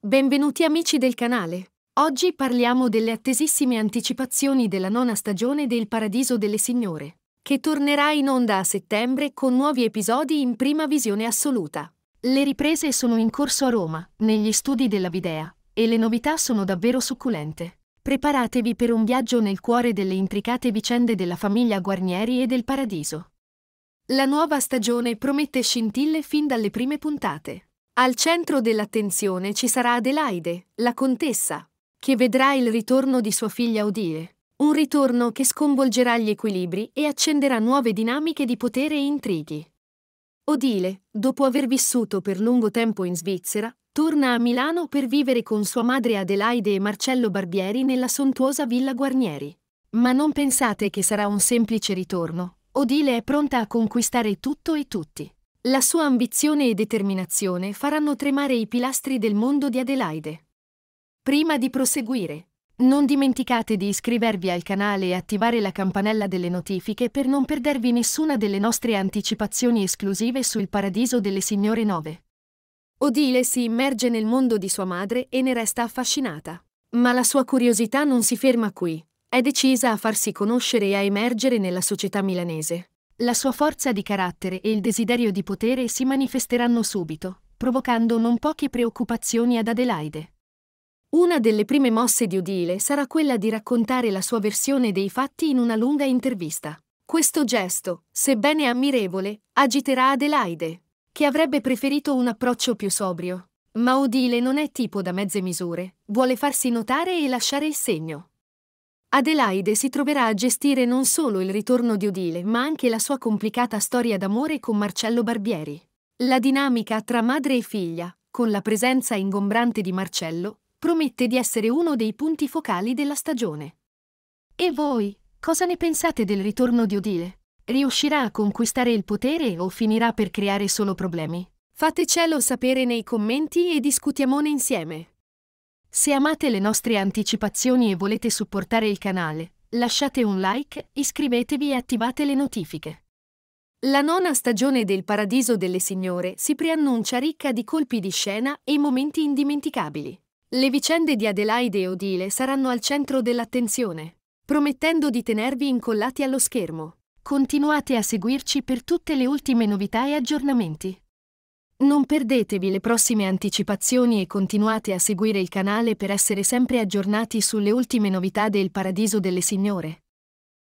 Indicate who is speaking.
Speaker 1: Benvenuti amici del canale. Oggi parliamo delle attesissime anticipazioni della nona stagione del Paradiso delle Signore, che tornerà in onda a settembre con nuovi episodi in prima visione assoluta. Le riprese sono in corso a Roma, negli studi della Videa, e le novità sono davvero succulente. Preparatevi per un viaggio nel cuore delle intricate vicende della famiglia Guarnieri e del Paradiso. La nuova stagione promette scintille fin dalle prime puntate. Al centro dell'attenzione ci sarà Adelaide, la contessa, che vedrà il ritorno di sua figlia Odile. Un ritorno che sconvolgerà gli equilibri e accenderà nuove dinamiche di potere e intrighi. Odile, dopo aver vissuto per lungo tempo in Svizzera, torna a Milano per vivere con sua madre Adelaide e Marcello Barbieri nella sontuosa Villa Guarnieri. Ma non pensate che sarà un semplice ritorno. Odile è pronta a conquistare tutto e tutti. La sua ambizione e determinazione faranno tremare i pilastri del mondo di Adelaide. Prima di proseguire, non dimenticate di iscrivervi al canale e attivare la campanella delle notifiche per non perdervi nessuna delle nostre anticipazioni esclusive sul Paradiso delle Signore Nove. Odile si immerge nel mondo di sua madre e ne resta affascinata. Ma la sua curiosità non si ferma qui. È decisa a farsi conoscere e a emergere nella società milanese. La sua forza di carattere e il desiderio di potere si manifesteranno subito, provocando non poche preoccupazioni ad Adelaide. Una delle prime mosse di Odile sarà quella di raccontare la sua versione dei fatti in una lunga intervista. Questo gesto, sebbene ammirevole, agiterà Adelaide, che avrebbe preferito un approccio più sobrio. Ma Odile non è tipo da mezze misure, vuole farsi notare e lasciare il segno. Adelaide si troverà a gestire non solo il ritorno di Odile, ma anche la sua complicata storia d'amore con Marcello Barbieri. La dinamica tra madre e figlia, con la presenza ingombrante di Marcello, promette di essere uno dei punti focali della stagione. E voi, cosa ne pensate del ritorno di Odile? Riuscirà a conquistare il potere o finirà per creare solo problemi? Fatecelo sapere nei commenti e discutiamone insieme. Se amate le nostre anticipazioni e volete supportare il canale, lasciate un like, iscrivetevi e attivate le notifiche. La nona stagione del Paradiso delle Signore si preannuncia ricca di colpi di scena e momenti indimenticabili. Le vicende di Adelaide e Odile saranno al centro dell'attenzione, promettendo di tenervi incollati allo schermo. Continuate a seguirci per tutte le ultime novità e aggiornamenti. Non perdetevi le prossime anticipazioni e continuate a seguire il canale per essere sempre aggiornati sulle ultime novità del Paradiso delle Signore.